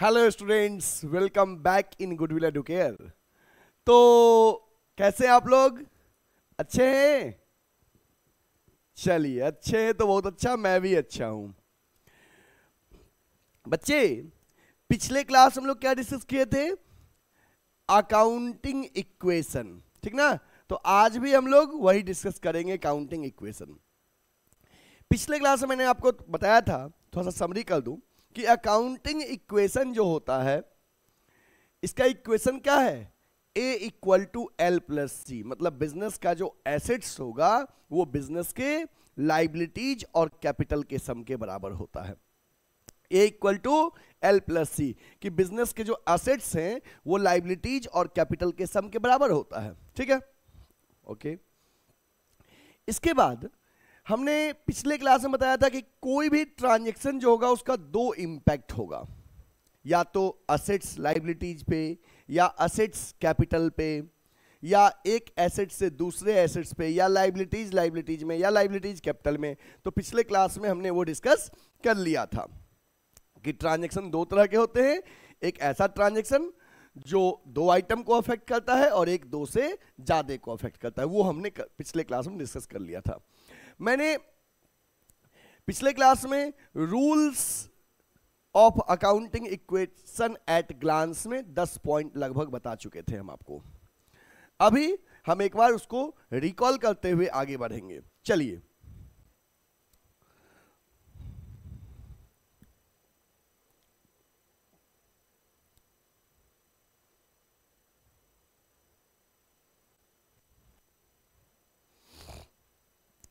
Hello students welcome back in Goodwill Educare तो कैसे हैं आप लोग अच्छे हैं चलिए अच्छे हैं तो बहुत अच्छा मैं भी अच्छा हूं बच्चे पिछले क्लास हम लोग क्या डिस्कस किए थे अकाउंटिंग इक्वेशन ठीक ना तो आज भी हम लोग वही डिस्कस करेंगे अकाउंटिंग इक्वेशन पिछले क्लास में मैंने आपको बताया था थोड़ा सा समरी कर दूं कि अकाउंटिंग इक्वेशन जो होता है इसका इक्वेशन क्या है A equal to L plus C मतलब बिजनेस का जो एसेट्स होगा वो बिजनेस के लाइबिलिटीज और कैपिटल के सम के बराबर होता है A equal to L plus C कि बिजनेस के जो एसेट्स हैं वो लाइबिलिटीज और कैपिटल के सम के बराबर होता है ठीक है ओके okay. इसके बाद हमने पिछले क्लास में बताया था कि कोई भी ट्रांजेक्शन जो होगा उसका दो इम्पैक्ट होगा या तो असेट्स लाइबिलिटीज पे या असेट्स कैपिटल पे या एक एसेट से दूसरे एसेट्स पे या लाइबिलिटीज लाइबिलिटीज में या लाइबिलिटीज कैपिटल में तो पिछले क्लास में हमने वो डिस्कस कर लिया था कि ट्रांजेक्शन दो तरह के होते हैं एक ऐसा ट्रांजेक्शन जो दो आइटम को अफेक्ट करता है और एक दो से ज़्यादा को अफेक्ट करता है वो हमने पिछले क्लास में डिस्कस कर लिया था मैंने पिछले क्लास में rules of accounting equation at glance में 10 पॉइंट लगभग बता चुके थे हम आपको अभी हम एक बार उसको रिकॉल करते हुए आगे बढ़ेंगे चलिए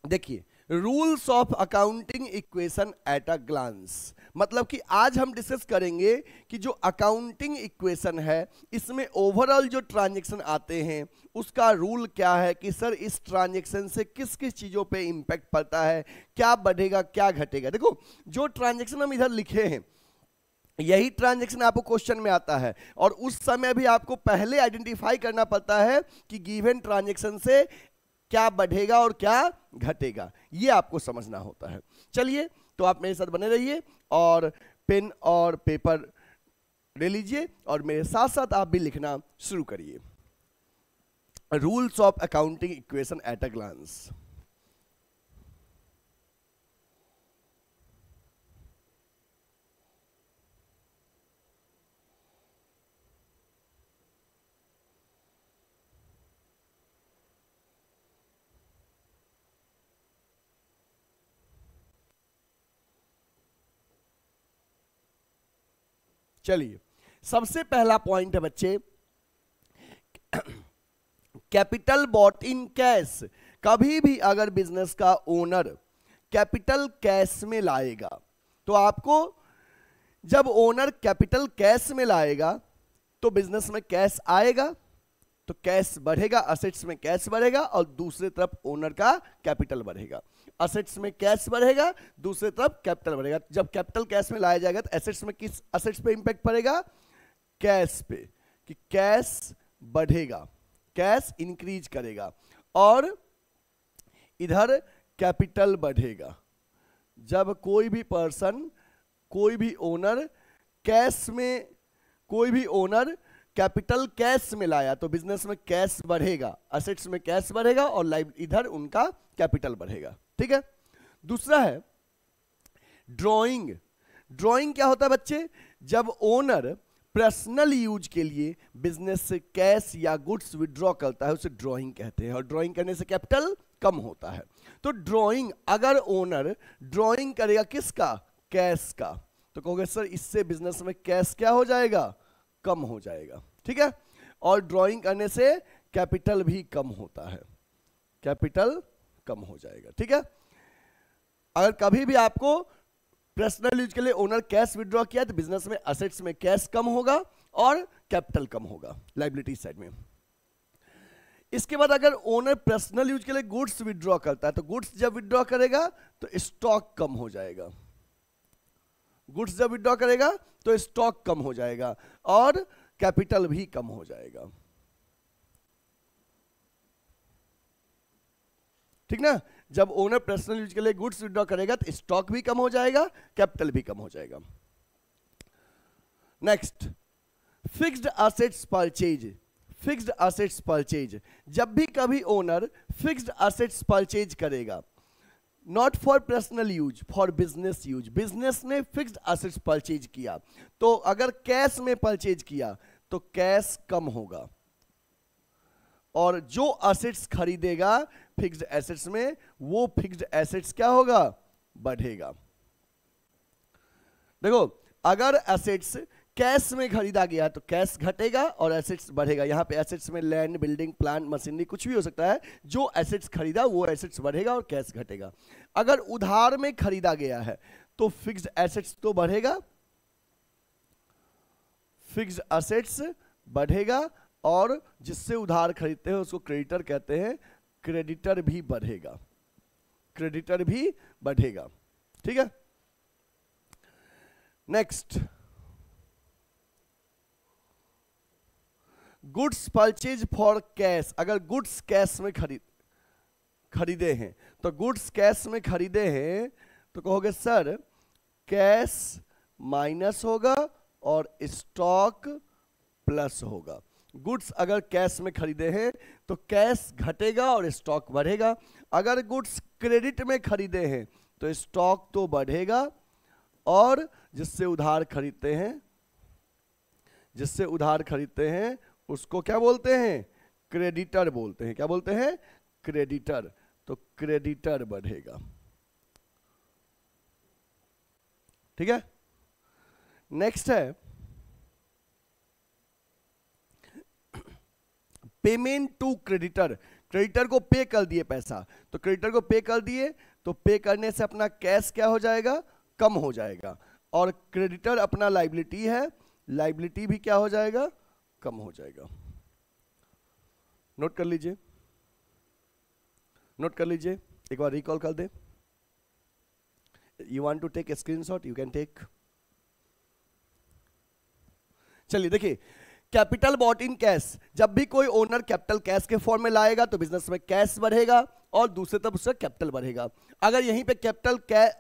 देखिए rules of accounting equation at a glance मतलब कि आज हम डिस्कस करेंगे कि जो अकाउंटिंग इक्वेशन है इसमें ओवरऑल जो ट्रांजैक्शन आते हैं उसका रूल क्या है कि सर इस ट्रांजैक्शन से किस किस चीज़ों पे इंपैक्ट पड़ता है क्या बढ़ेगा क्या घटेगा देखो जो ट्रांजैक्शन हम इधर लिखे हैं यही ट्रांजैक्शन आपको क्वेश्चन में आता है और उस समय भी आपको पहले आइडेंटिफाई करना पड़ता है कि गिवन ट्रांजैक्शन से क्या बढ़ेगा और क्या घटेगा ये आपको समझना होता है चलिए तो आप मेरे साथ बने रहिए और पेन और पेपर ले लीजिए और मेरे साथ साथ आप भी लिखना शुरू करिए rules of accounting equation at a glance चलिए सबसे पहला पॉइंट है बच्चे कैपिटल बॉट इन कैश कभी भी अगर बिजनेस का ओनर कैपिटल कैश में लाएगा तो आपको जब ओनर कैपिटल कैश में लाएगा तो बिजनेस में कैश आएगा तो कैश बढ़ेगा असेट्स में कैश बढ़ेगा और दूसरी तरफ ओनर का कैपिटल बढ़ेगा असेट्स में कैश बढ़ेगा दूसरे तरफ कैपिटल बढ़ेगा जब कैपिटल कैश में लाया जाएगा तो एसेट्स में किस असेट्स पे इंपैक्ट पड़ेगा कैश पे कि कैश बढ़ेगा कैश इंक्रीज करेगा और इधर कैपिटल बढ़ेगा जब कोई भी पर्सन कोई भी ओनर कैश में कोई भी ओनर कैपिटल कैश में लाया तो बिजनेस में कैश बढ़ेगा असेट्स में कैश बढ़ेगा और लाइव इधर उनका कैपिटल बढ़ेगा ठीक है दूसरा है ड्रॉइंग ड्रॉइंग क्या होता है बच्चे जब ओनर पर्सनल यूज के लिए बिजनेस से कैश या गुड्स विद्रॉ करता है उसे ड्रॉइंग कहते हैं और ड्रॉइंग करने से कैपिटल कम होता है तो ड्रॉइंग अगर ओनर ड्रॉइंग करेगा किसका कैश का तो कहोगे सर इससे बिजनेस में कैश क्या हो जाएगा कम हो जाएगा ठीक है और ड्रॉइंग करने से कैपिटल भी कम होता है कैपिटल कम हो जाएगा ठीक है अगर कभी भी आपको पर्सनल यूज के लिए ओनर कैश विद्रॉ किया तो बिजनेस में असेट्स में कैश कम होगा और कैपिटल कम होगा लाइबिलिटी साइड में इसके बाद अगर ओनर पर्सनल यूज के लिए गुड्स विद्रॉ करता है तो गुड्स जब विद्रॉ करेगा तो स्टॉक कम हो जाएगा गुड्स जब विद्रॉ करेगा तो स्टॉक कम हो जाएगा और कैपिटल भी कम हो जाएगा ठीक ना जब ओनर पर्सनल यूज के लिए गुड्स विड्रॉ करेगा तो स्टॉक भी कम हो जाएगा कैपिटल भी कम हो जाएगा next fixed assets purchase fixed assets purchase जब भी कभी ओनर फिक्स्ड असेट्स परचेज करेगा not for personal use for business use business ने फिक्स्ड असेट्स परचेज किया तो अगर कैश में परचेज किया तो कैश कम होगा और जो असेट्स खरीदेगा फिक्स्ड एसेट्स में वो फिक्स्ड एसेट्स क्या होगा बढ़ेगा देखो अगर एसेट्स कैश में खरीदा गया तो कैश घटेगा और एसेट्स बढ़ेगा यहां पे एसेट्स में लैंड बिल्डिंग प्लांट मशीनरी कुछ भी हो सकता है जो एसेट्स खरीदा वो एसेट्स बढ़ेगा और कैश घटेगा अगर उधार में खरीदा गया है तो फिक्स एसेट्स तो बढ़ेगा फिक्स एसेट्स बढ़ेगा और जिससे उधार खरीदते हैं उसको क्रेडिटर कहते हैं क्रेडिटर भी बढ़ेगा क्रेडिटर भी बढ़ेगा ठीक है next goods purchase for cash अगर गुड्स कैश में खरीद खरीदे हैं तो गुड्स कैश में खरीदे हैं तो कहोगे सर कैश माइनस होगा और स्टॉक प्लस होगा गुड्स अगर कैश में खरीदे हैं तो कैश घटेगा और स्टॉक बढ़ेगा अगर गुड्स क्रेडिट में खरीदे हैं तो स्टॉक तो बढ़ेगा और जिससे उधार खरीदते हैं जिससे उधार खरीदते हैं उसको क्या बोलते हैं क्रेडिटर बोलते हैं क्या बोलते हैं क्रेडिटर तो क्रेडिटर बढ़ेगा ठीक है नेक्स्ट है पेमेंट टू क्रेडिटर क्रेडिटर को पे कर दिए पैसा तो क्रेडिटर को पे कर दिए तो पे करने से अपना कैश क्या हो जाएगा कम हो जाएगा और क्रेडिटर अपना लाइबिलिटी है लाइबिलिटी भी क्या हो जाएगा कम हो जाएगा नोट कर लीजिए नोट कर लीजिए एक बार रिकॉल कर दे you want to take screen screenshot you can take चलिए देखिए कैपिटल बॉट इन कैश जब भी कोई ओनर कैपिटल कैश के फॉर्म में लाएगा तो बिजनेस में कैश बढ़ेगा और दूसरी तरफ उसका कैपिटल बढ़ेगा अगर यहीं पे कैपिटल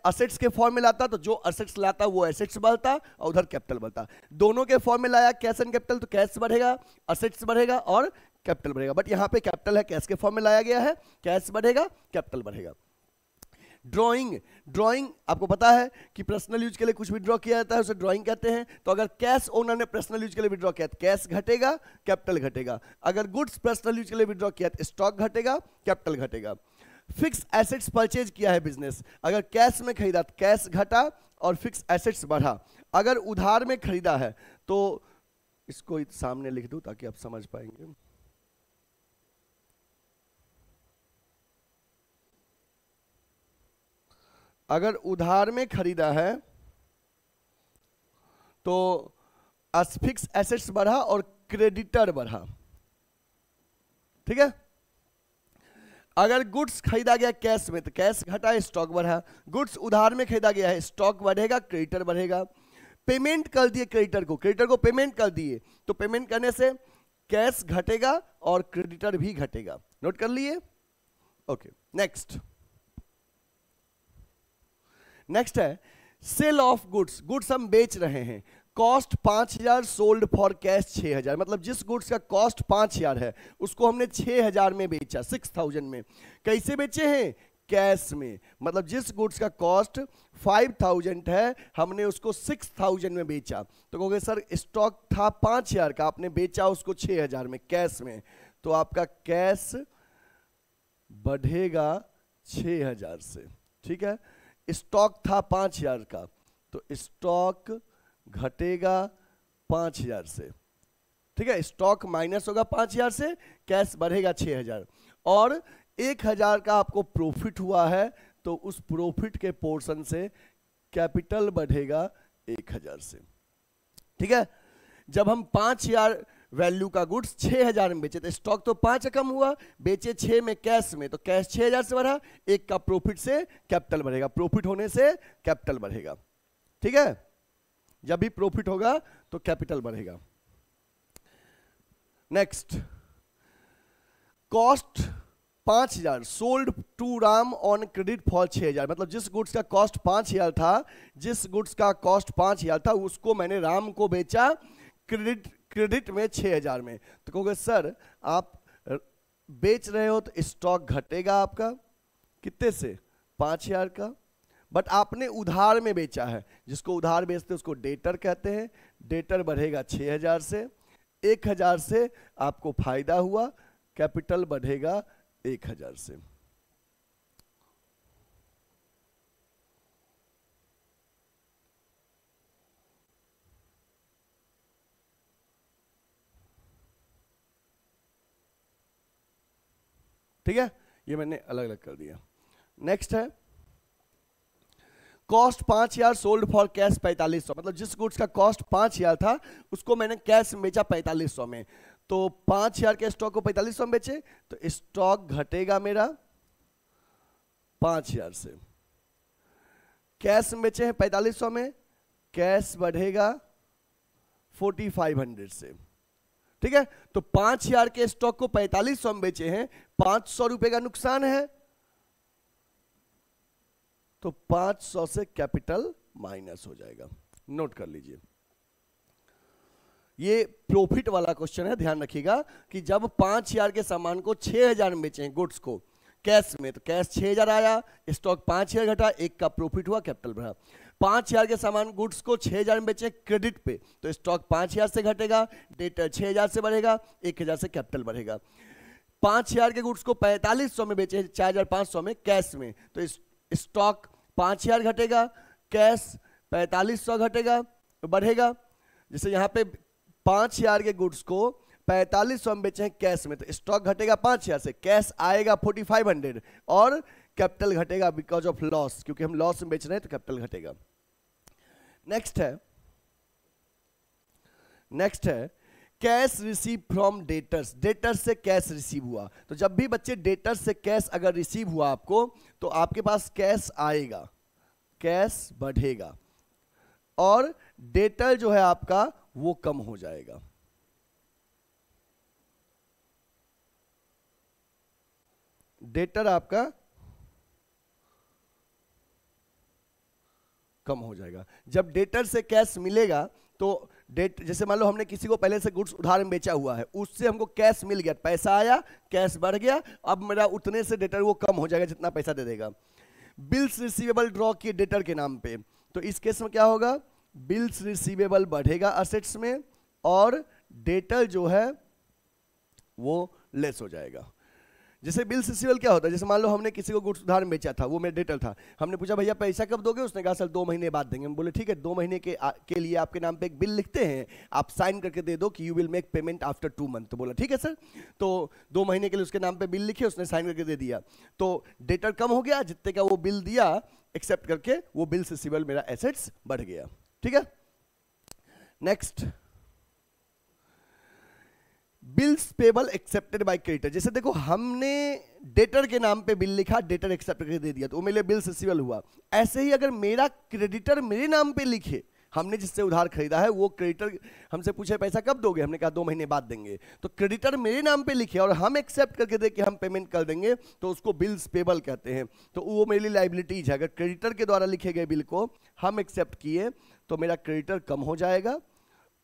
असेट्स के फॉर्म में लाता तो जो असेट्स लाता वो असेट्स बढ़ता और उधर कैपिटल बढ़ता दोनों के फॉर्म में लाया कैश एंड कैपिटल तो कैश बढ़ेगा असेट्स बढ़ेगा और कैपिटल बढ़ेगा बट यहाँ पे कैपिटल है कैश के फॉर्म में लाया गया है कैश बढ़ेगा कैपिटल बढ़ेगा ड्राइंग ड्राइंग आपको पता है कि पर्सनल यूज के लिए कुछ भी ड्रॉ किया जाता है उसे ड्राइंग कहते हैं तो अगर कैश ओनर ने पर्सनल यूज के लिए विड्रॉ किया कैश घटेगा कैपिटल घटेगा अगर गुड्स पर्सनल यूज के लिए विड्रॉ ड्रॉ किया स्टॉक घटेगा कैपिटल घटेगा फिक्स एसेट्स परचेज किया है बिजनेस अगर कैश में खरीदा कैश घटा और फिक्स एसेट्स बढ़ा अगर उधार में खरीदा है तो इसको सामने लिख दूं ताकि आप समझ पाएंगे अगर उधार में खरीदा है तो अस्फिक्स एसेट्स बढ़ा और क्रेडिटर बढ़ा ठीक है अगर गुड्स खरीदा गया कैश में तो कैश घटा स्टॉक बढ़ा गुड्स उधार में खरीदा गया है स्टॉक बढ़ेगा क्रेडिटर बढ़ेगा पेमेंट कर दिए क्रेडिटर को क्रेडिटर को पेमेंट कर दिए तो पेमेंट करने से कैश घटेगा और क्रेडिटर भी घटेगा नोट कर लिए ओके नेक्स्ट नेक्स्ट है सेल ऑफ गुड्स गुड्स हम बेच रहे हैं कॉस्ट पांच हजार सोल्ड फॉर कैश छह हजार मतलब जिस गुड्स का कॉस्ट पांच हजार है उसको हमने छह हजार में बेचा सिक्स थाउजेंड में कैसे बेचे हैं कैश में मतलब जिस गुड्स का कॉस्ट फाइव थाउजेंड है हमने उसको सिक्स थाउजेंड में बेचा तो कहोगे सर स्टॉक था पांच हजार का आपने बेचा उसको छह हजार में कैश में तो आपका कैश बढ़ेगा छः हजार से ठीक है स्टॉक था पांच हजार का तो स्टॉक घटेगा पांच हजार से ठीक है स्टॉक माइनस होगा पांच हजार से कैश बढ़ेगा छह हजार और एक हजार का आपको प्रॉफिट हुआ है तो उस प्रॉफिट के पोर्शन से कैपिटल बढ़ेगा एक हजार से ठीक है जब हम पांच हजार वैल्यू का गुड्स 6000 में बेचे थे स्टॉक तो पांच रकम कम हुआ बेचे छः में कैश में तो कैश 6000 से बढ़ा एक का प्रॉफिट से कैपिटल बढ़ेगा प्रॉफिट होने से कैपिटल बढ़ेगा ठीक है जब भी प्रॉफिट होगा तो कैपिटल बढ़ेगा नेक्स्ट कॉस्ट पांच हजार sold to Ram on credit for छह हजार मतलब जिस गुड्स का कॉस्ट पांच हजार था जिस गुड्स का कॉस्ट पांच हजार था उसको मैंने राम को बेचा क्रेडिट क्रेडिट में छः हजार में तो कहोगे सर आप बेच रहे हो तो स्टॉक घटेगा आपका कितने से पाँच हजार का बट आपने उधार में बेचा है जिसको उधार बेचते हैं उसको डेटर कहते हैं डेटर बढ़ेगा छः हजार से एक हजार से आपको फायदा हुआ कैपिटल बढ़ेगा एक हजार से ठीक है ये मैंने अलग अलग कर दिया नेक्स्ट है कॉस्ट पांच हजार सोल्ड फॉर कैश पैंतालीस सौ मतलब जिस गुड्स का कॉस्ट पांच हजार था उसको मैंने कैश बेचा पैंतालीस सौ में तो पांच हजार के स्टॉक को पैंतालीस सौ में बेचे तो स्टॉक घटेगा मेरा पांच हजार से कैश बेचे हैं पैंतालीस सौ में कैश बढ़ेगा फोर्टी फाइव हंड्रेड से ठीक है तो पांच हजार के स्टॉक को पैंतालीस सौ में बेचे हैं पांच सौ रुपए का नुकसान है तो पांच सौ से कैपिटल माइनस हो जाएगा नोट कर लीजिए ये प्रॉफिट वाला क्वेश्चन है ध्यान रखिएगा कि जब पांच हजार के सामान को छह हजार में बेचे गुड्स को कैश में तो कैश छह हजार आया स्टॉक पांच हजार घटा एक का प्रॉफिट हुआ कैपिटल बढ़ा पांच हज़ार के सामान गुड्स को छह हज़ार में बेचे क्रेडिट पे तो स्टॉक पांच हज़ार से घटेगा डेट छह हज़ार से बढ़ेगा एक हज़ार से कैपिटल बढ़ेगा पांच हज़ार के गुड्स को पैंतालीस सौ में बेचे चार हज़ार पाँच सौ में कैश में तो स्टॉक पांच हज़ार घटेगा कैश पैंतालीस सौ घटेगा बढ़ेगा जैसे यहाँ पे पांच हज़ार के गुड्स को पैंतालीस सौ में बेचे हैं कैश में तो स्टॉक घटेगा पांच हज़ार से कैश आएगा फोर्टी फाइव हंड्रेड और कैपिटल घटेगा बिकॉज ऑफ लॉस क्योंकि हम लॉस में बेच रहे हैं तो कैपिटल घटेगा नेक्स्ट है नेक्स्ट है cash receive from debtors debtors से कैश रिसीव हुआ तो जब भी बच्चे डेटर्स से कैश अगर रिसीव हुआ आपको तो आपके पास कैश आएगा कैश बढ़ेगा और डेटर जो है आपका वो कम हो जाएगा डेटर आपका कम हो जाएगा जब डेटर से कैश मिलेगा तो डेट जैसे मान लो हमने किसी को पहले से गुड्स उधार में बेचा हुआ है उससे हमको कैश मिल गया पैसा आया कैश बढ़ गया अब मेरा उतने से डेटर वो कम हो जाएगा जितना पैसा दे देगा बिल्स रिसीवेबल ड्रॉ किए डेटर के नाम पे तो इस केस में क्या होगा बिल्स रिसीवेबल बढ़ेगा असेट्स में और डेटर जो है वो लेस हो जाएगा जैसे बिल सिसिवल क्या होता है जैसे मान लो हमने किसी को गुड्स उधार में बेचा था वो डेटर था हमने पूछा भैया पैसा कब दोगे उसने कहा सर दो महीने बाद देंगे हम बोले ठीक है दो महीने के के लिए आपके नाम पे एक बिल लिखते हैं आप साइन करके दे दो कि you will make payment after two month तो बोला ठीक है सर तो दो महीने के लिए उसके नाम पर बिल लिखे उसने साइन करके दे दिया तो डेटर कम हो गया जितने का वो बिल दिया एक्सेप्ट करके वो बिल सिसिवल मेरा एसेट्स बढ़ गया ठीक है next bills payable accepted by creditor जैसे देखो हमने डेटर के नाम पे बिल लिखा डेटर एक्सेप्ट करके दे दिया तो मेरे लिए बिल्स रिसीवल हुआ ऐसे ही अगर मेरा क्रेडिटर मेरे नाम पे लिखे हमने जिससे उधार खरीदा है वो क्रेडिटर हमसे पूछे पैसा कब दोगे हमने कहा दो महीने बाद देंगे तो क्रेडिटर मेरे नाम पे लिखे और हम एक्सेप्ट करके दे कि हम पेमेंट कर देंगे तो उसको बिल्स पेबल कहते हैं तो वो मेरे लिए लाइबिलिटीज है अगर क्रेडिटर के द्वारा लिखे गए बिल को हम एक्सेप्ट किए तो मेरा क्रेडिटर कम हो जाएगा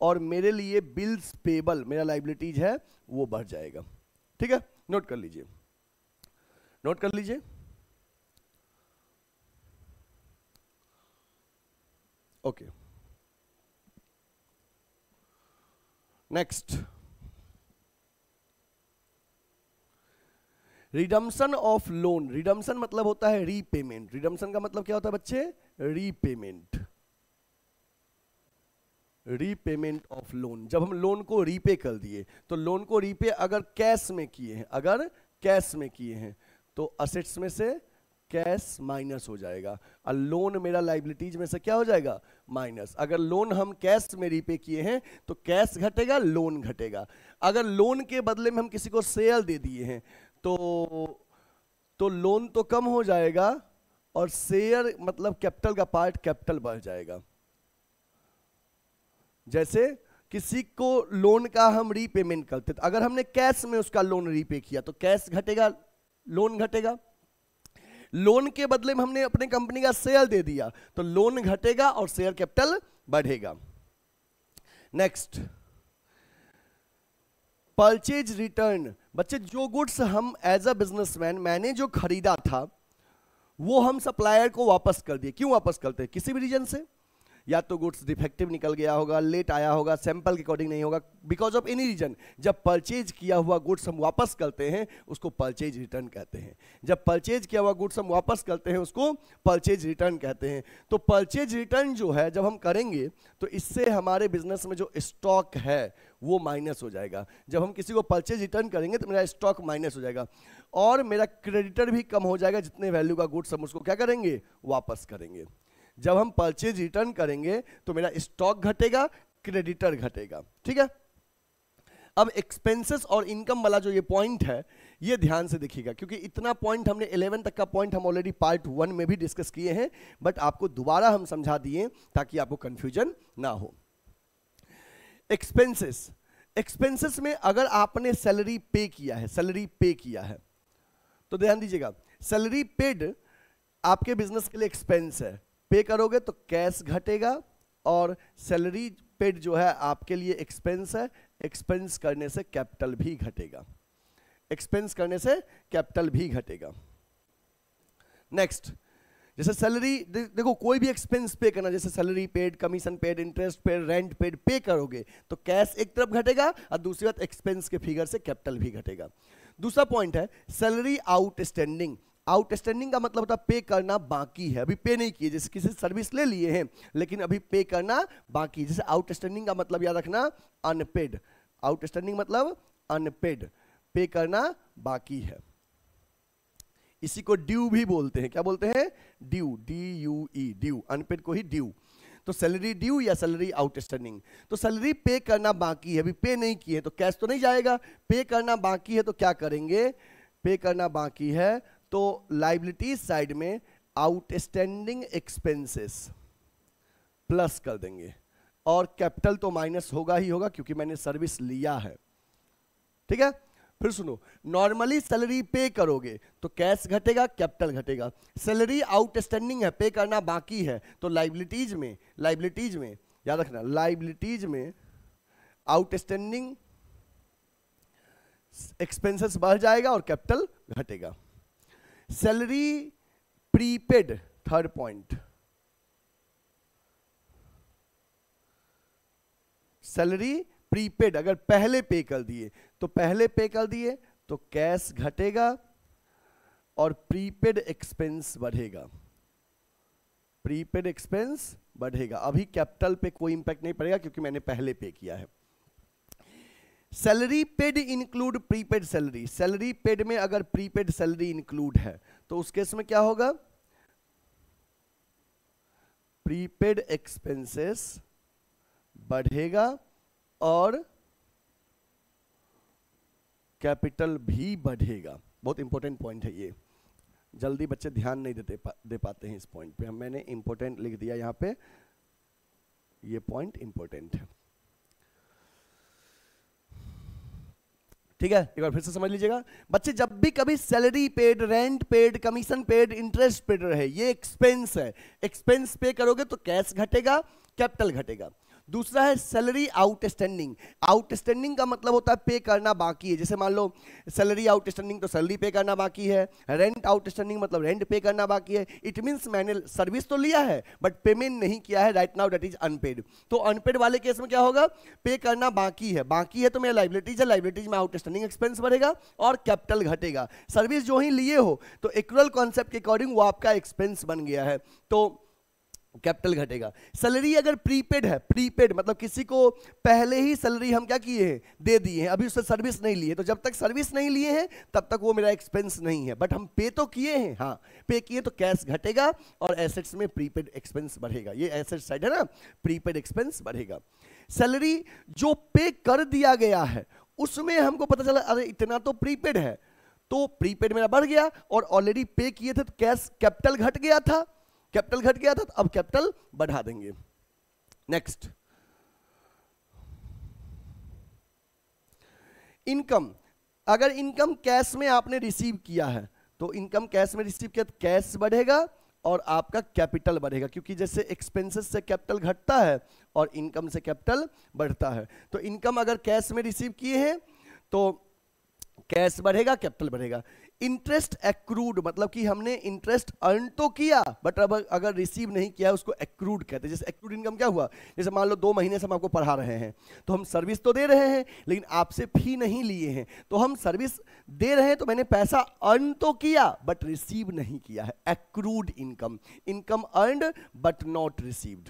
और मेरे लिए बिल्स पेबल मेरा लाइबिलिटीज है वो बढ़ जाएगा ठीक है नोट कर लीजिए नोट कर लीजिए okay next redemption of loan redemption मतलब होता है रीपेमेंट रिडम्सन का मतलब क्या होता है बच्चे रीपेमेंट रीपेमेंट ऑफ लोन जब हम लोन को रीपे कर दिए तो लोन को रीपे अगर कैश में किए हैं अगर कैश में किए हैं तो असेट्स में से कैश माइनस हो जाएगा और लोन मेरा लाइबिलिटीज में से क्या हो जाएगा माइनस अगर लोन हम कैश में रीपे किए हैं तो कैश घटेगा लोन घटेगा अगर लोन के बदले में हम किसी को शेयर दे दिए हैं तो तो लोन तो कम हो जाएगा और शेयर मतलब कैपिटल का पार्ट कैपिटल बढ़ जाएगा जैसे किसी को लोन का हम रीपेमेंट करते तो अगर हमने कैश में उसका लोन रीपे किया तो कैश घटेगा लोन घटेगा लोन के बदले में हमने अपने कंपनी का शेयर दे दिया तो लोन घटेगा और शेयर कैपिटल बढ़ेगा नेक्स्ट परचेज रिटर्न बच्चे जो गुड्स हम एज अ बिजनेसमैन मैंने जो खरीदा था वो हम सप्लायर को वापस कर दिए क्यों वापस करते हैं किसी भी रीजन से या तो गुड्स डिफेक्टिव निकल गया होगा लेट आया होगा सैंपल के अकॉर्डिंग नहीं होगा बिकॉज ऑफ एनी रीजन जब परचेज किया हुआ गुड्स हम वापस करते हैं उसको परचेज रिटर्न कहते हैं जब परचेज किया हुआ गुड्स हम वापस करते हैं उसको परचेज रिटर्न कहते हैं तो परचेज रिटर्न जो है जब हम करेंगे तो इससे हमारे बिजनेस में जो स्टॉक है वो माइनस हो जाएगा जब हम किसी को परचेज रिटर्न करेंगे तो मेरा स्टॉक माइनस हो जाएगा और मेरा क्रेडिटर भी कम हो जाएगा जितने वैल्यू का गुड्स हम उसको क्या करेंगे वापस करेंगे जब हम परचेज रिटर्न करेंगे तो मेरा स्टॉक घटेगा क्रेडिटर घटेगा ठीक है अब एक्सपेंसेस और इनकम वाला जो ये पॉइंट है ये ध्यान से देखिएगा क्योंकि इतना पॉइंट हमने 11 तक का पॉइंट हम ऑलरेडी पार्ट वन में भी डिस्कस किए हैं बट आपको दोबारा हम समझा दिए ताकि आपको कंफ्यूजन ना हो एक्सपेंसेस एक्सपेंसेस में अगर आपने सैलरी पे किया है सैलरी पे किया है तो ध्यान दीजिएगा सैलरी पेड आपके बिजनेस के लिए एक्सपेंस है पे करोगे तो कैश घटेगा और सैलरी पेड जो है आपके लिए एक्सपेंस है एक्सपेंस करने से कैपिटल भी घटेगा एक्सपेंस करने से कैपिटल भी घटेगा नेक्स्ट जैसे सैलरी दे, देखो कोई भी एक्सपेंस पे करना जैसे salary paid commission paid interest paid rent paid pay करोगे तो कैश एक तरफ घटेगा और दूसरी बात एक्सपेंस के फिगर से कैपिटल भी घटेगा दूसरा पॉइंट है सैलरी आउटस्टैंडिंग आउटस्टैंडिंग का मतलब होता है पे करना बाकी है अभी पे नहीं किए जैसे किसी सर्विस ले लिए हैं लेकिन अभी पे करना बाकी जैसे आउटस्टैंडिंग का मतलब याद रखना अनपेड आउटस्टैंडिंग मतलब अनपेड पे करना बाकी है इसी को ड्यू भी बोलते हैं क्या बोलते हैं due D U E due unpaid को ही ड्यू तो सैलरी ड्यू या सैलरी आउटस्टैंडिंग तो सैलरी पे करना बाकी है अभी पे नहीं किए तो कैश तो नहीं जाएगा पे करना बाकी है तो क्या करेंगे पे करना बाकी है तो लाइबिलिटीज साइड में आउटस्टैंडिंग एक्सपेंसेस प्लस कर देंगे और कैपिटल तो माइनस होगा ही होगा क्योंकि मैंने सर्विस लिया है ठीक है फिर सुनो नॉर्मली सैलरी पे करोगे तो कैश घटेगा कैपिटल घटेगा सैलरी आउटस्टैंडिंग है पे करना बाकी है तो लाइबिलिटीज में लाइबिलिटीज में याद रखना लाइबिलिटीज में आउटस्टैंडिंग एक्सपेंसेस बढ़ जाएगा और कैपिटल घटेगा salary prepaid third point salary prepaid अगर पहले पे कर दिए तो पहले पे कर दिए तो कैश घटेगा और प्रीपेड एक्सपेंस बढ़ेगा प्रीपेड एक्सपेंस बढ़ेगा अभी कैपिटल पे कोई इंपैक्ट नहीं पड़ेगा क्योंकि मैंने पहले पे किया है salary paid include prepaid salary salary paid में अगर प्रीपेड सैलरी इंक्लूड है तो उस केस में क्या होगा प्रीपेड एक्सपेंसेस बढ़ेगा और कैपिटल भी बढ़ेगा बहुत इंपॉर्टेंट पॉइंट है ये जल्दी बच्चे ध्यान नहीं देते पा, दे पाते हैं इस पॉइंट पे मैंने इंपॉर्टेंट लिख दिया यहां पे ये पॉइंट इंपॉर्टेंट है ठीक है एक बार फिर से समझ लीजिएगा बच्चे जब भी कभी salary paid rent paid commission paid interest paid रहे ये एक्सपेंस है एक्सपेंस पे करोगे तो कैश घटेगा कैपिटल घटेगा दूसरा है सैलरी आउटस्टैंडिंग आउटस्टैंडिंग का मतलब होता है पे करना बाकी है जैसे मान लो सैलरी आउटस्टैंडिंग तो सैलरी पे करना बाकी है रेंट आउटस्टैंडिंग मतलब रेंट पे करना बाकी है इट मीन्स मैंने सर्विस तो लिया है बट पेमेंट नहीं किया है right now debt is unpaid तो अनपेड वाले केस में क्या होगा पे करना बाकी है बाकी है तो मेरा लाइबिलिटीज है लाइबिलिटीज में आउटस्टैंडिंग एक्सपेंस बढ़ेगा और कैपिटल घटेगा सर्विस जो ही लिए हो तो इक्वल कॉन्सेप्ट के अकॉर्डिंग वो आपका एक्सपेंस बन गया है तो कैपिटल घटेगा सैलरी अगर प्रीपेड है प्रीपेड मतलब किसी को पहले ही सैलरी हम क्या किए हैं दे दिए हैं अभी उससे सर्विस नहीं लिए तो जब तक सर्विस नहीं लिए हैं तब तक वो मेरा एक्सपेंस नहीं है बट हम पे तो किए हैं हाँ पे किए तो कैश घटेगा और एसेट्स में प्रीपेड एक्सपेंस बढ़ेगा ये एसेट साइड है ना प्रीपेड एक्सपेंस बढ़ेगा सैलरी जो पे कर दिया गया है उसमें हमको पता चला अरे इतना तो प्रीपेड है तो प्रीपेड मेरा बढ़ गया और ऑलरेडी पे किए थे तो कैश कैपिटल घट गया था कैपिटल घट गया था तो अब कैपिटल बढ़ा देंगे नेक्स्ट इनकम अगर इनकम कैश में आपने रिसीव किया है तो इनकम कैश में रिसीव किया कैश तो बढ़ेगा और आपका कैपिटल बढ़ेगा क्योंकि जैसे एक्सपेंसेस से कैपिटल घटता है और इनकम से कैपिटल बढ़ता है तो इनकम अगर कैश में रिसीव किए हैं तो कैश बढ़ेगा कैपिटल बढ़ेगा इंटरेस्ट एक्रूड मतलब कि हमने इंटरेस्ट अर्न तो किया बट अब अगर रिसीव नहीं किया उसको एक्रूड कहते हैं जैसे एक्रूड इनकम क्या हुआ जैसे मान लो दो महीने से हम आपको पढ़ा रहे हैं तो हम सर्विस तो दे रहे हैं लेकिन आपसे फी नहीं लिए हैं तो हम सर्विस दे रहे हैं तो मैंने पैसा अर्न तो किया बट रिसीव नहीं किया है accrued income income earn but not received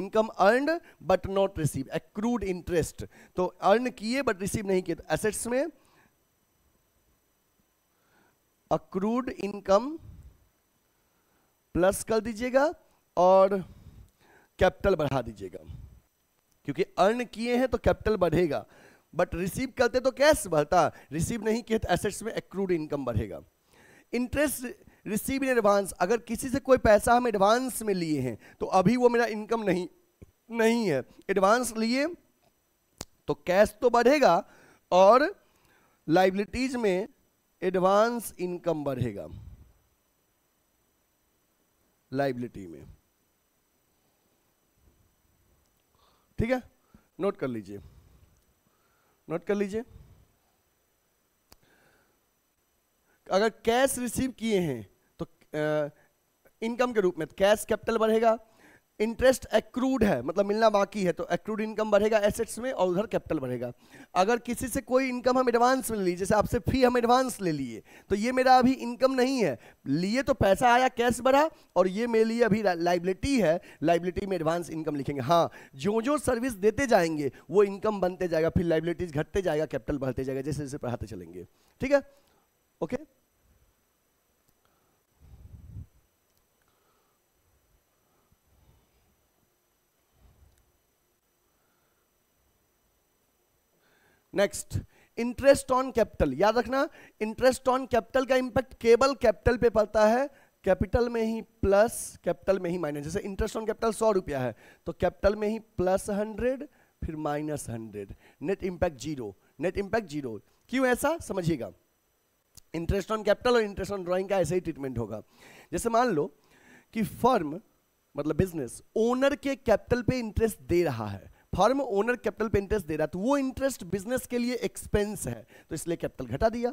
income earn but not receive accrued interest तो अर्न किए बट रिसीव नहीं किए तो एसेट्स में अक्रूड इनकम प्लस कर दीजिएगा और कैपिटल बढ़ा दीजिएगा क्योंकि अर्न किए हैं तो कैपिटल बढ़ेगा बट रिसीव करते तो कैश बढ़ता रिसीव नहीं किए तो एसेट्स में अक्रूड इनकम बढ़ेगा इंटरेस्ट रिसीव इन एडवांस अगर किसी से कोई पैसा हम एडवांस में लिए हैं तो अभी वो मेरा इनकम नहीं नहीं है एडवांस लिए तो कैश तो बढ़ेगा और लाइबिलिटीज में एडवांस इनकम बढ़ेगा लाइबिलिटी में ठीक है नोट कर लीजिए नोट कर लीजिए अगर कैश रिसीव किए हैं इनकम के रूप में कैश तो कैपिटल बढ़ेगा इंटरेस्ट एक्रूड है मतलब मिलना बाकी है तो एक्रूड इनकम बढ़ेगा एसेट्स में और उधर कैपिटल बढ़ेगा अगर किसी से कोई इनकम हम एडवांस में ली जैसे आपसे फी हम एडवांस ले लिए तो ये मेरा अभी इनकम नहीं है लिए तो पैसा आया कैश बढ़ा और ये मेरे लिए अभी लाइबिलिटी है लाइबिलिटी में एडवांस इनकम लिखेंगे हाँ जो जो सर्विस देते जाएंगे वो इनकम बनते जाएगा फिर लाइबिलिटीज घटते जाएगा कैपिटल बढ़ते जाएगा जैसे जैसे पढ़ाते चलेंगे ठीक है okay okay? Next interest on capital याद रखना इंटरेस्ट ऑन कैपिटल का इंपैक्ट केवल कैपिटल पे पड़ता है कैपिटल में ही प्लस कैपिटल में ही माइनस जैसे इंटरेस्ट ऑन कैपिटल सौ रुपया है तो कैपिटल में ही प्लस हंड्रेड फिर minus hundred net impact zero net impact zero क्यों ऐसा समझिएगा इंटरेस्ट ऑन कैपिटल और इंटरेस्ट ऑन ड्रॉइंग का ऐसा ही ट्रीटमेंट होगा जैसे मान लो कि फर्म मतलब बिजनेस ओनर के कैपिटल पे इंटरेस्ट दे रहा है फर्म ओनर कैपिटल पे इंटरेस्ट दे रहा तो वो इंटरेस्ट बिजनेस के लिए एक्सपेंस है तो इसलिए कैपिटल घटा दिया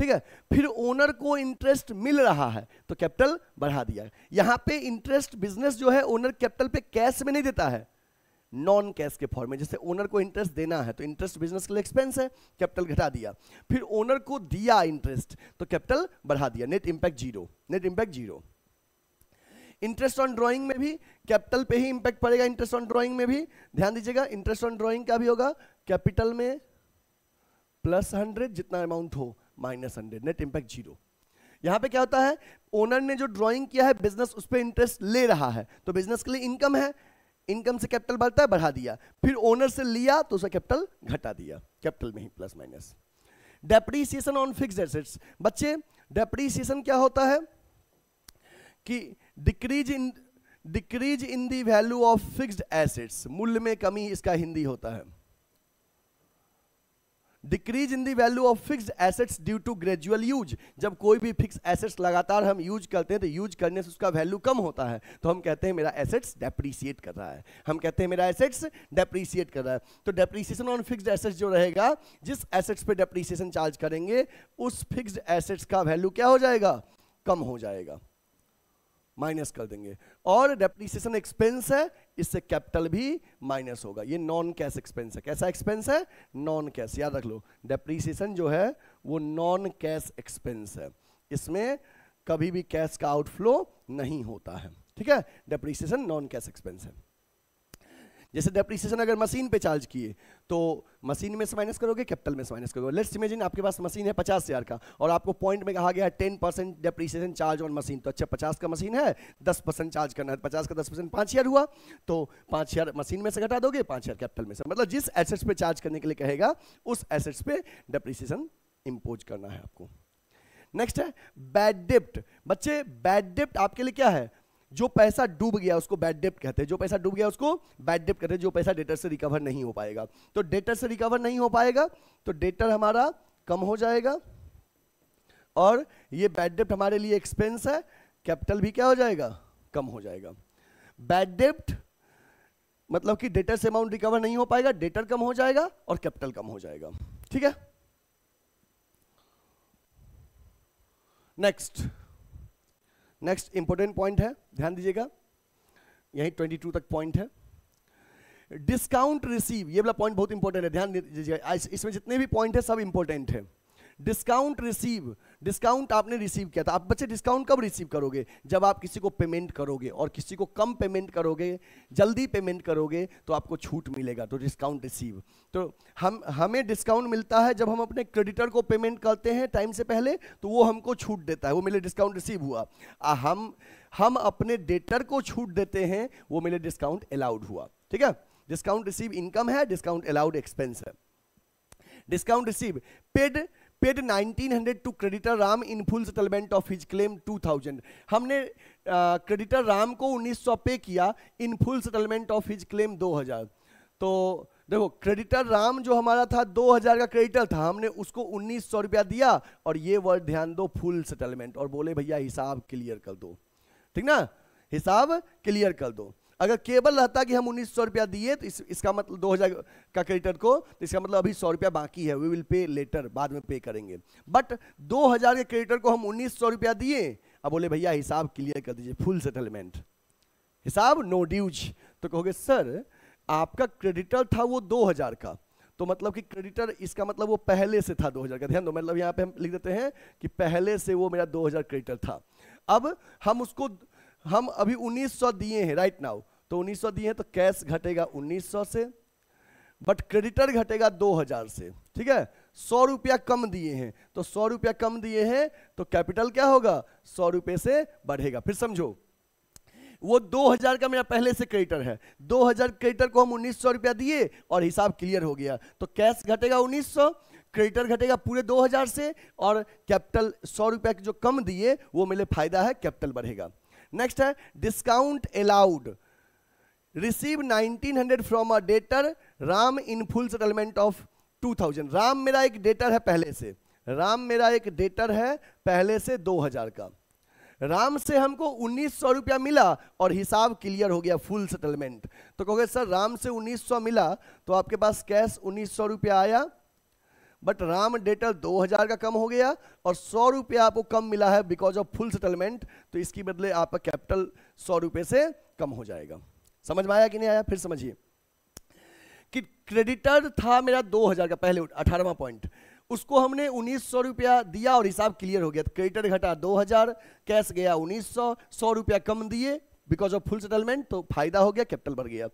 ठीक है फिर ओनर को इंटरेस्ट मिल रहा है तो कैपिटल बढ़ा दिया यहां पे इंटरेस्ट बिजनेस जो है ओनर कैपिटल पे कैश में नहीं देता है नॉन कैश के फॉर्म में जैसे ओनर को इंटरेस्ट देना है तो इंटरेस्ट बिजनेस के लिए एक्सपेंस है कैपिटल घटा दिया फिर ओनर को दिया इंटरेस्ट तो कैपिटल बढ़ा दिया net impact zero net impact zero interest on drawing में भी कैपिटल पे ही इंपैक्ट पड़ेगा इंटरेस्ट ऑन ड्राइंग में भी ध्यान दीजिएगा इंटरेस्ट ऑन ड्राइंग का भी होगा कैपिटल में प्लस हंड्रेड जितना अमाउंट हो minus hundred net impact zero यहां पे क्या होता है ओनर ने जो ड्राइंग किया है बिजनेस उस पर इंटरेस्ट ले रहा है तो बिजनेस के लिए इनकम है इनकम से कैपिटल बढ़ता है बढ़ा दिया फिर ओनर से लिया तो उसका कैपिटल घटा दिया कैपिटल में ही plus minus depreciation on fix assets बच्चे डेप्रीसिएशन क्या होता है कि decrease in decrease in the value of fixed assets मूल्य में कमी इसका हिंदी होता है decrease in the value of fixed assets due to gradual use जब कोई भी फिक्स एसेट्स लगातार हम यूज करते हैं तो यूज करने से उसका वैल्यू कम होता है तो हम कहते हैं मेरा एसेट्स डेप्रीसिएट कर रहा है हम कहते हैं मेरा एसेट्स डेप्रीसिएट कर रहा है तो डेप्रीसिएशन ऑन फिक्स्ड एसेट्स जो रहेगा जिस एसेट्स पे डेप्रीसिएशन चार्ज करेंगे उस फिक्स्ड एसेट्स का वैल्यू क्या हो जाएगा कम हो जाएगा माइनस कर देंगे और डेप्रीसिएशन एक्सपेंस है इससे कैपिटल भी माइनस होगा ये नॉन कैश एक्सपेंस है कैसा एक्सपेंस है नॉन कैश याद रख लो डेप्रीसिएशन जो है वो नॉन कैश एक्सपेंस है इसमें कभी भी कैश का आउटफ्लो नहीं होता है ठीक है डेप्रीसिएशन नॉन कैश एक्सपेंस है जैसे डेप्रीसिएशन अगर मशीन पे चार्ज किए तो मशीन में से माइनस करोगे कैपिटल में से माइनस करोगे लेट्स इमेजिन आपके पास मशीन है पचास हज़ार का और आपको पॉइंट में कहा गया है ten percent depreciation charge on machine तो अच्छा पचास का मशीन है दस परसेंट चार्ज करना है पचास का दस परसेंट पाँच हज़ार हुआ तो पाँच हज़ार मशीन में से घटा दोगे पाँच हज़ार कैपिटल में से मतलब जिस एसेट्स पर चार्ज करने के लिए कहेगा उस एसेट्स पे डेप्रीसिएशन इम्पोज करना है आपको नेक्स्ट है बैड डेप्ट बच्चे बैड डेप्ट आपके लिए क्या है जो पैसा डूब गया उसको बैड डेप कहते हैं जो पैसा डूब गया उसको बैड डेप कहते हैं जो पैसा डेटर से रिकवर नहीं हो पाएगा तो डेटर से रिकवर नहीं हो पाएगा तो डेटर हमारा कम हो जाएगा और ये बैड डेप्ट हमारे लिए एक्सपेंस है कैपिटल भी क्या हो जाएगा कम हो जाएगा बैड डेप्ट मतलब कि डेटर से अमाउंट रिकवर नहीं हो पाएगा डेटर कम हो जाएगा और कैपिटल कम हो जाएगा ठीक है नेक्स्ट नेक्स्ट इंपॉर्टेंट पॉइंट है ध्यान दीजिएगा ट्वेंटी 22 तक पॉइंट है डिस्काउंट रिसीव ये वाला पॉइंट बहुत इंपॉर्टेंट है ध्यान दीजिएगा इसमें जितने भी पॉइंट है सब इंपॉर्टेंट है डिस्काउंट रिसीव डिस्काउंट आपने रिसीव किया था आप बच्चे डिस्काउंट कब रिसीव करोगे जब आप किसी को पेमेंट करोगे और किसी को कम पेमेंट करोगे जल्दी पेमेंट करोगे तो आपको छूट मिलेगा तो डिस्काउंट रिसीव तो हम हमें डिस्काउंट मिलता है जब हम अपने क्रेडिटर को पेमेंट करते हैं टाइम से पहले तो वो हमको छूट देता है वो मेरे डिस्काउंट रिसीव हुआ आ, हम हम अपने डेटर को छूट देते हैं वो मेरे डिस्काउंट अलाउड हुआ ठीक है डिस्काउंट रिसीव इनकम है डिस्काउंट अलाउड एक्सपेंस है discount receive paid paid 1900 to creditor Ram in full settlement of his claim 2000 हमने क्रेडिटर uh, राम को 1900 पे किया in full settlement of his claim 2000 तो देखो क्रेडिटर राम जो हमारा था 2000 का क्रेडिटर था हमने उसको उन्नीस सौ रुपया दिया और ये वर्ड ध्यान दो फुल सेटलमेंट और बोले भैया हिसाब क्लियर कर दो ठीक ना हिसाब क्लियर कर दो अगर केवल रहता कि हम उन्नीस सौ रुपया दिए तो इस, इसका मतलब दो हज़ार का क्रेडिटर को तो इसका मतलब अभी सौ रुपया बाकी है वी विल पे लेटर बाद में पे करेंगे बट दो हज़ार के क्रेडिटर को हम उन्नीस सौ रुपया दिए अब बोले भैया हिसाब क्लियर कर दीजिए फुल सेटलमेंट हिसाब नो ड्यूज तो कहोगे सर आपका क्रेडिटर था वो दो हज़ार का तो मतलब कि क्रेडिटर इसका मतलब वो पहले से था 2000 का ध्यान दो मतलब यहाँ पे हम लिख देते हैं कि पहले से वो मेरा 2000 क्रेडिटर था अब हम उसको हम अभी 1900 दिए हैं राइट नाउ तो 1900 दिए हैं तो कैश घटेगा 1900 से बट क्रेडिटर घटेगा 2000 से ठीक है सौ रुपया कम दिए हैं तो सौ रुपया कम दिए हैं तो कैपिटल क्या होगा सौ रुपये से बढ़ेगा फिर समझो वो 2000 का मेरा पहले से क्रेडिटर है 2000 क्रेडिटर को हम उन्नीस सौ रुपया दिए और हिसाब क्लियर हो गया तो कैश घटेगा 1900 क्रेडिटर घटेगा पूरे 2000 से और कैपिटल सौ रुपया जो कम दिए वो मेरे फायदा है कैपिटल बढ़ेगा नेक्स्ट है discount allowed receive 1900 from a debtor Ram in full settlement of 2000 Ram मेरा एक डेटर है पहले से राम मेरा एक डेटर है पहले से 2000 का राम से हमको उन्नीस सौ रुपया मिला और हिसाब क्लियर हो गया फुल सेटलमेंट तो कहोगे सर राम से उन्नीस सौ मिला तो आपके पास कैश उन्नीस सौ रुपया आया बट राम दो 2000 का कम हो गया और सौ रुपया आपको कम मिला है बिकॉज ऑफ फुल सेटलमेंट तो इसकी बदले आपका कैपिटल सौ रुपये से कम हो जाएगा समझ में आया कि नहीं आया फिर समझिए कि क्रेडिटर था मेरा 2000 का पहले अठारहवा पॉइंट उसको हमने उन्नीस सौ रुपया दिया और हिसाब क्लियर हो गया क्रेडिटर घटा 2000 कैश गया उन्नीस सौ सौ रुपया कम दिए बिकॉज ऑफ फुल सेटलमेंट तो फायदा हो गया कैपिटल बढ़ गया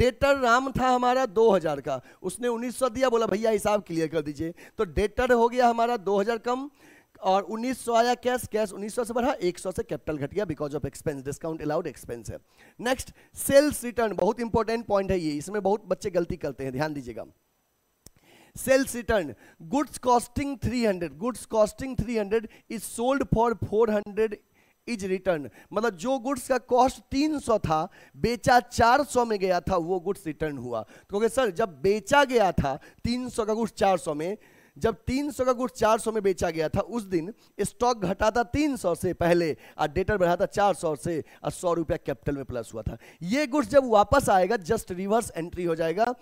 डेटर राम था हमारा 2000 का उसने 1900 दिया बोला भैया हिसाब क्लियर कर दीजिए तो डेटर हो गया हमारा 2000 कम और 1900 आया कैश कैश 1900 से बढ़ा 100 से कैपिटल घट गया because of expense discount allowed expense है नेक्स्ट सेल्स रिटर्न बहुत इंपॉर्टेंट पॉइंट है ये इसमें बहुत बच्चे गलती करते हैं ध्यान दीजिएगा sales return goods costing 300 goods costing 300 is sold for 400 is return मतलब जो गुड्स का कॉस्ट 300 था बेचा 400 में गया था वो गुड्स रिटर्न हुआ तो क्योंकि सर जब बेचा गया था 300 का गुड्स 400 में जब 300 का गुड्स 400 में बेचा गया था उस दिन स्टॉक घटा था 300 से पहले और डेटर बढ़ा था 400 से और सौ रुपया कैपिटल में प्लस हुआ था ये गुड्स जब वापस आएगा जस्ट रिवर्स एंट्री हो जाएगा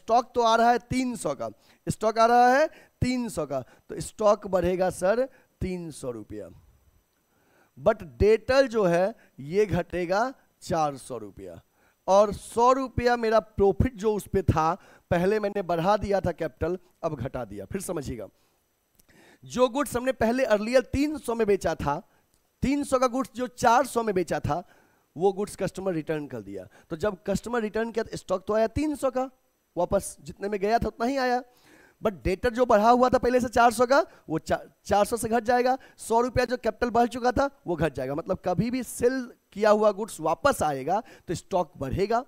स्टॉक तो आ रहा है 300 का स्टॉक आ रहा है 300 का तो स्टॉक बढ़ेगा सर तीन सौ रुपया बट डेटल जो है ये घटेगा चार सौ रुपया और सौ रुपया मेरा प्रॉफिट जो उस पर था पहले मैंने बढ़ा दिया था कैपिटल अब घटा दिया फिर समझिएगा जो गुड्स हमने पहले अर्लियर तीन सौ में बेचा था तीन सौ का गुड्स जो चार सौ में बेचा था वो गुड्स कस्टमर रिटर्न कर दिया तो जब कस्टमर रिटर्न किया तो स्टॉक तो आया तीन सौ का वापस जितने में गया था उतना ही आया बट डेटर जो बढ़ा हुआ था पहले से 400 का वो चार सौ से घट जाएगा सौ रुपया जो कैपिटल बढ़ चुका था वो घट जाएगा मतलब कभी भी सेल किया हुआ गुड्स वापस आएगा तो स्टॉक बढ़ेगा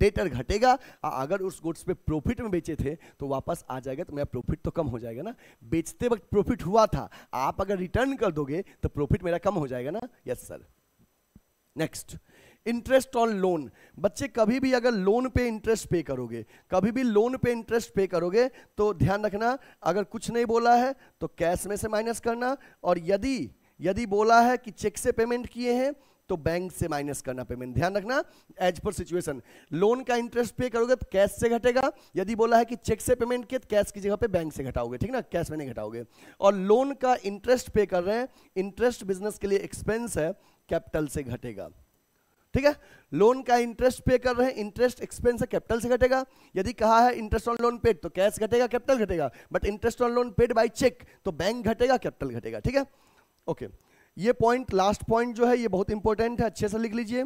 डेटर घटेगा अगर उस गुड्स पे प्रॉफिट में बेचे थे तो वापस आ जाएगा तो मेरा प्रॉफिट तो कम हो जाएगा ना बेचते वक्त प्रॉफिट हुआ था आप अगर रिटर्न कर दोगे तो प्रॉफिट मेरा कम हो जाएगा ना yes sir next interest on loan बच्चे कभी भी अगर लोन पे इंटरेस्ट पे करोगे कभी भी लोन पे इंटरेस्ट पे करोगे तो ध्यान रखना अगर कुछ नहीं बोला है तो कैश में से माइनस करना और यदि यदि बोला है कि चेक से पेमेंट किए हैं तो बैंक से माइनस करना पेमेंट ध्यान रखना एज पर सिचुएशन लोन का इंटरेस्ट पे करोगे तो कैश से घटेगा यदि बोला है कि चेक से पेमेंट किए तो कैश की जगह पे बैंक से घटाओगे ठीक ना कैश में नहीं घटाओगे और लोन का इंटरेस्ट पे कर रहे हैं इंटरेस्ट बिजनेस के लिए एक्सपेंस है कैपिटल से घटेगा ठीक है लोन का इंटरेस्ट पे कर रहे हैं इंटरेस्ट एक्सपेंस है कैपिटल से घटेगा यदि कहा है इंटरेस्ट ऑन लोन पेड तो कैश घटेगा कैपिटल घटेगा but interest on loan paid by cheque तो बैंक घटेगा कैपिटल घटेगा ठीक है ओके ये पॉइंट लास्ट पॉइंट जो है ये बहुत इंपॉर्टेंट है अच्छे से लिख लीजिए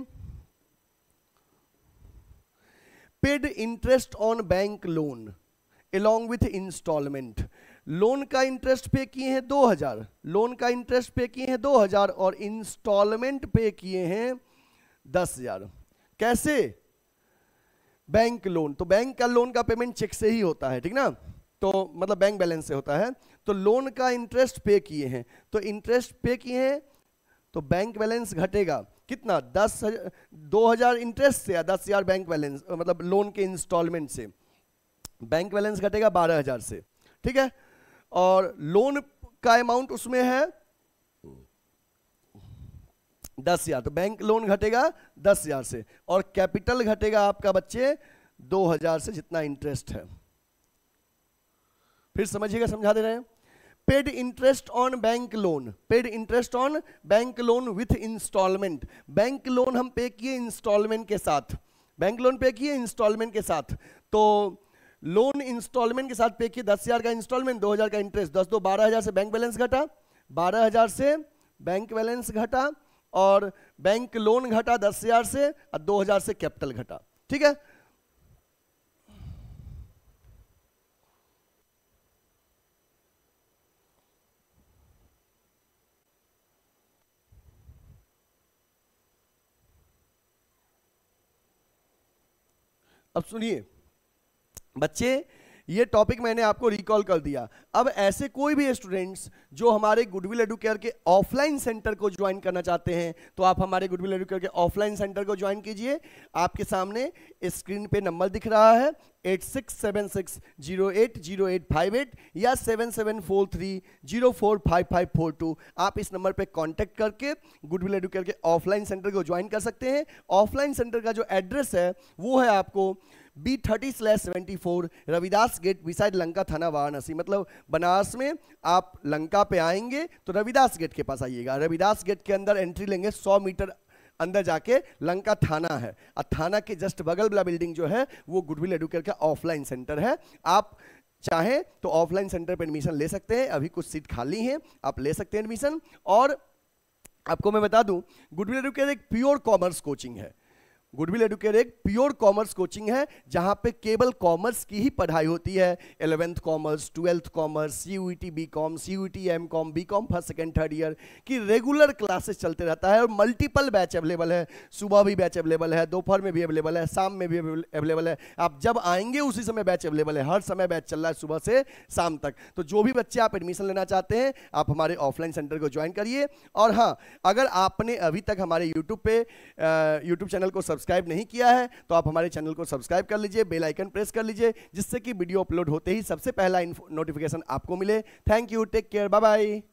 paid interest on bank loan along with instalment loan का इंटरेस्ट पे किए हैं 2000 लोन का इंटरेस्ट पे किए हैं 2000 और इंस्टॉलमेंट पे किए हैं दस हजार कैसे बैंक लोन तो बैंक का लोन का पेमेंट चेक से ही होता है ठीक ना तो मतलब बैंक बैलेंस से होता है तो लोन का इंटरेस्ट पे किए हैं तो इंटरेस्ट पे किए हैं तो बैंक बैलेंस घटेगा कितना दस हजार दो हजार इंटरेस्ट से या दस हजार बैंक बैलेंस मतलब लोन के इंस्टॉलमेंट से बैंक बैलेंस घटेगा बारह हजार से ठीक है और लोन का अमाउंट उसमें है दस हजार तो बैंक लोन घटेगा दस हजार से और कैपिटल घटेगा आपका बच्चे दो हजार से जितना इंटरेस्ट है फिर समझिएगा समझा दे रहे हैं paid interest on bank loan paid interest on bank loan with instalment bank loan हम पे किए इंस्टॉलमेंट के साथ बैंक लोन पे किए इंस्टॉलमेंट के साथ तो लोन इंस्टॉलमेंट के साथ पे किए दस हजार का इंस्टॉलमेंट दो हजार का इंटरेस्ट दस दो बारह हजार से बैंक बैलेंस घटा बारह हजार से बैंक बैलेंस घटा और बैंक लोन घटा दस हजार से और दो हजार से कैपिटल घटा ठीक है अब सुनिए बच्चे ये टॉपिक मैंने आपको रिकॉल कर दिया अब ऐसे कोई भी स्टूडेंट्स जो हमारे गुडविल एडुकेयर के ऑफलाइन सेंटर को ज्वाइन करना चाहते हैं तो आप हमारे गुडविल एडुकेयर के ऑफलाइन सेंटर को ज्वाइन कीजिए आपके सामने स्क्रीन पे नंबर दिख रहा है eight six seven six zero eight zero eight five eight या seven seven four three zero four five five four two आप इस नंबर पे कांटेक्ट करके गुडविल एडुकेयर के ऑफलाइन सेंटर को ज्वाइन कर सकते हैं ऑफलाइन सेंटर का जो एड्रेस है वो है आपको B thirty slash seventy four Ravidas gate beside Lanka थाना वाराणसी मतलब बनारस में आप लंका पे आएंगे तो रविदास गेट के पास आइएगा रविदास गेट के अंदर एंट्री लेंगे सौ मीटर अंदर जाके लंका थाना है और थाना के जस्ट बगल वाला बिल्डिंग जो है वो गुडविल एडुकेट का ऑफलाइन सेंटर है आप चाहें तो ऑफलाइन सेंटर पर एडमिशन ले सकते हैं अभी कुछ सीट खाली हैं आप ले सकते हैं एडमिशन और आपको मैं बता दूं गुडविल एडुकेट एक प्योर कॉमर्स कोचिंग है गुडविल एडुकेट एक प्योर कॉमर्स कोचिंग है जहाँ पे केवल कॉमर्स की ही पढ़ाई होती है eleventh commerce twelfth commerce C U T B com C U T M com B com first second third year की रेगुलर क्लासेस चलते रहता है और मल्टीपल बैच अवेलेबल है सुबह भी बैच अवेलेबल है दोपहर में भी अवेलेबल है शाम में भी अवेलेबल है आप जब आएंगे उसी समय बैच अवेलेबल है हर समय बैच चल रहा है सुबह से शाम तक तो जो भी बच्चे आप एडमिशन लेना चाहते हैं आप हमारे ऑफलाइन सेंटर को ज्वाइन करिए और हाँ अगर आपने अभी तक हमारे यूट्यूब पे यूट्यूब चैनल को सब्सक्राइब सब्सक्राइब नहीं किया है तो आप हमारे चैनल को सब्सक्राइब कर लीजिए बेल आइकन प्रेस कर लीजिए जिससे कि वीडियो अपलोड होते ही सबसे पहला नोटिफिकेशन आपको मिले thank you take care bye bye